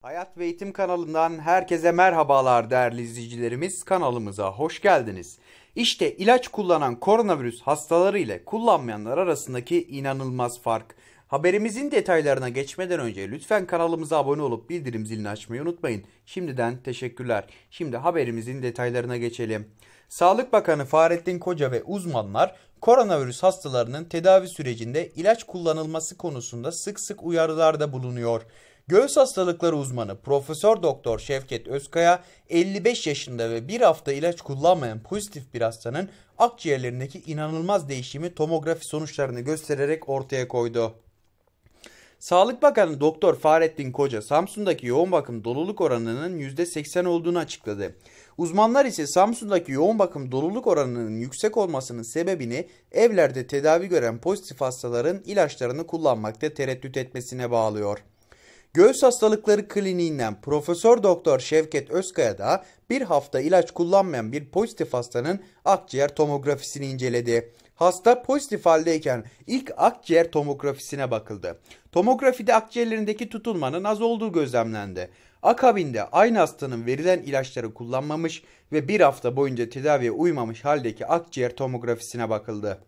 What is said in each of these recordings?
Hayat ve Eğitim kanalından herkese merhabalar değerli izleyicilerimiz. Kanalımıza hoş geldiniz. İşte ilaç kullanan koronavirüs hastaları ile kullanmayanlar arasındaki inanılmaz fark. Haberimizin detaylarına geçmeden önce lütfen kanalımıza abone olup bildirim zilini açmayı unutmayın. Şimdiden teşekkürler. Şimdi haberimizin detaylarına geçelim. Sağlık Bakanı Fahrettin Koca ve uzmanlar koronavirüs hastalarının tedavi sürecinde ilaç kullanılması konusunda sık sık uyarılarda bulunuyor. Göğüs hastalıkları uzmanı Profesör Doktor Şevket Özkaya 55 yaşında ve bir hafta ilaç kullanmayan pozitif bir hastanın akciğerlerindeki inanılmaz değişimi tomografi sonuçlarını göstererek ortaya koydu. Sağlık Bakanı Doktor Fahrettin Koca Samsun'daki yoğun bakım doluluk oranının %80 olduğunu açıkladı. Uzmanlar ise Samsun'daki yoğun bakım doluluk oranının yüksek olmasının sebebini evlerde tedavi gören pozitif hastaların ilaçlarını kullanmakta tereddüt etmesine bağlıyor. Göğüs hastalıkları kliniğinden Profesör Doktor Şevket Özkaya da bir hafta ilaç kullanmayan bir pozitif hastanın akciğer tomografisini inceledi. Hasta pozitif haldeyken ilk akciğer tomografisine bakıldı. Tomografide akciğerlerindeki tutulmanın az olduğu gözlemlendi. Akabinde aynı hastanın verilen ilaçları kullanmamış ve bir hafta boyunca tedaviye uymamış haldeki akciğer tomografisine bakıldı.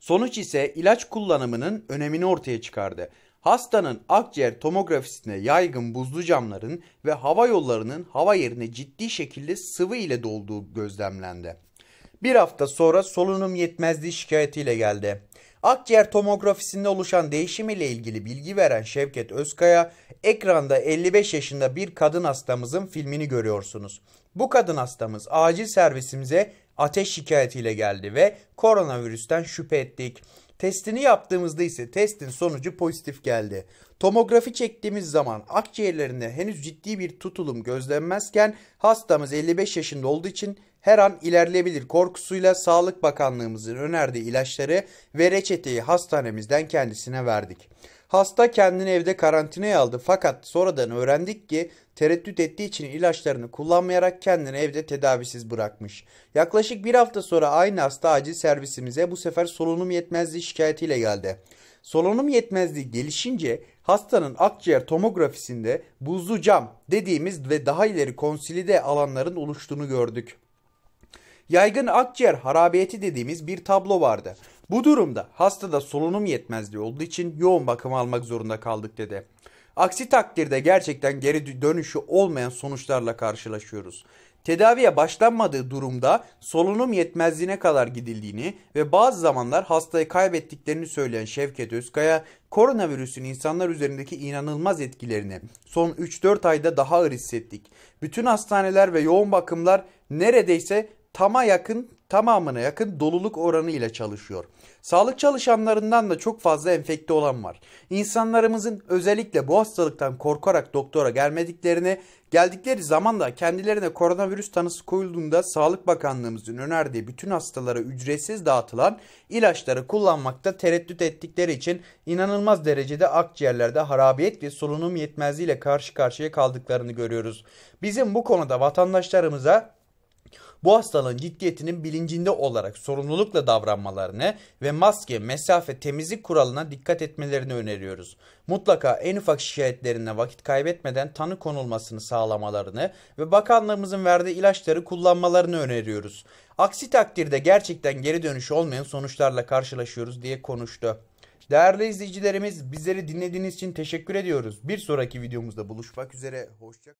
Sonuç ise ilaç kullanımının önemini ortaya çıkardı. Hastanın akciğer tomografisinde yaygın buzlu camların ve hava yollarının hava yerine ciddi şekilde sıvı ile dolduğu gözlemlendi. Bir hafta sonra solunum yetmezliği şikayetiyle geldi. Akciğer tomografisinde oluşan değişim ile ilgili bilgi veren Şevket Özkaya, ekranda 55 yaşında bir kadın hastamızın filmini görüyorsunuz. Bu kadın hastamız acil servisimize ateş şikayetiyle geldi ve koronavirüsten şüphe ettik. Testini yaptığımızda ise testin sonucu pozitif geldi. Tomografi çektiğimiz zaman akciğerlerinde henüz ciddi bir tutulum gözlenmezken hastamız 55 yaşında olduğu için her an ilerleyebilir korkusuyla Sağlık Bakanlığımızın önerdiği ilaçları ve reçeteyi hastanemizden kendisine verdik. Hasta kendini evde karantinaya aldı fakat sonradan öğrendik ki tereddüt ettiği için ilaçlarını kullanmayarak kendini evde tedavisiz bırakmış. Yaklaşık bir hafta sonra aynı hasta acil servisimize bu sefer solunum yetmezliği şikayetiyle geldi. Solunum yetmezliği gelişince hastanın akciğer tomografisinde buzlu cam dediğimiz ve daha ileri konsilide alanların oluştuğunu gördük. Yaygın akciğer harabiyeti dediğimiz bir tablo vardı. Bu durumda hastada solunum yetmezliği olduğu için yoğun bakım almak zorunda kaldık dedi. Aksi takdirde gerçekten geri dönüşü olmayan sonuçlarla karşılaşıyoruz. Tedaviye başlanmadığı durumda solunum yetmezliğine kadar gidildiğini ve bazı zamanlar hastayı kaybettiklerini söyleyen Şevket Özkaya, koronavirüsün insanlar üzerindeki inanılmaz etkilerini son 3-4 ayda daha ağır hissettik. Bütün hastaneler ve yoğun bakımlar neredeyse tama yakın tamamına yakın doluluk oranı ile çalışıyor. Sağlık çalışanlarından da çok fazla enfekte olan var. İnsanlarımızın özellikle bu hastalıktan korkarak doktora gelmediklerini, geldikleri zaman da kendilerine koronavirüs tanısı koyulduğunda Sağlık Bakanlığımızın önerdiği bütün hastalara ücretsiz dağıtılan ilaçları kullanmakta tereddüt ettikleri için inanılmaz derecede akciğerlerde harabiyet ve solunum yetmezliğiyle karşı karşıya kaldıklarını görüyoruz. Bizim bu konuda vatandaşlarımıza bu hastalığın ciddiyetinin bilincinde olarak sorumlulukla davranmalarını ve maske, mesafe, temizlik kuralına dikkat etmelerini öneriyoruz. Mutlaka en ufak şikayetlerine vakit kaybetmeden tanı konulmasını sağlamalarını ve bakanlığımızın verdiği ilaçları kullanmalarını öneriyoruz. Aksi takdirde gerçekten geri dönüş olmayan sonuçlarla karşılaşıyoruz diye konuştu. Değerli izleyicilerimiz bizleri dinlediğiniz için teşekkür ediyoruz. Bir sonraki videomuzda buluşmak üzere. Hoşçakalın.